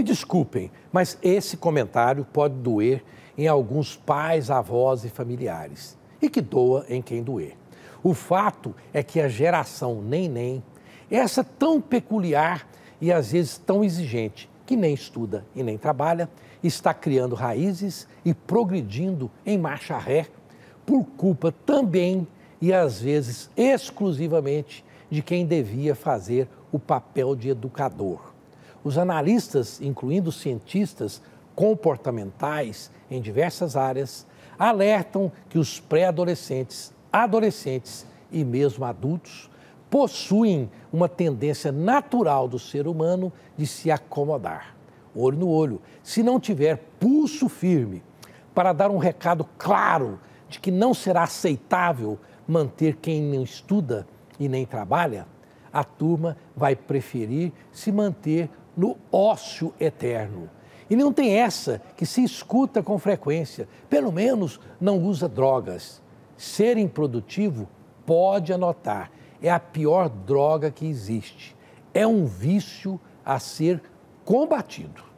Me desculpem, mas esse comentário pode doer em alguns pais, avós e familiares, e que doa em quem doer. O fato é que a geração nem-nem, é essa tão peculiar e às vezes tão exigente, que nem estuda e nem trabalha, está criando raízes e progredindo em marcha ré, por culpa também e às vezes exclusivamente de quem devia fazer o papel de educador. Os analistas, incluindo cientistas comportamentais em diversas áreas, alertam que os pré-adolescentes, adolescentes e mesmo adultos possuem uma tendência natural do ser humano de se acomodar, olho no olho, se não tiver pulso firme, para dar um recado claro de que não será aceitável manter quem não estuda e nem trabalha, a turma vai preferir se manter no ócio eterno. E não tem essa que se escuta com frequência, pelo menos não usa drogas. Ser improdutivo, pode anotar, é a pior droga que existe. É um vício a ser combatido.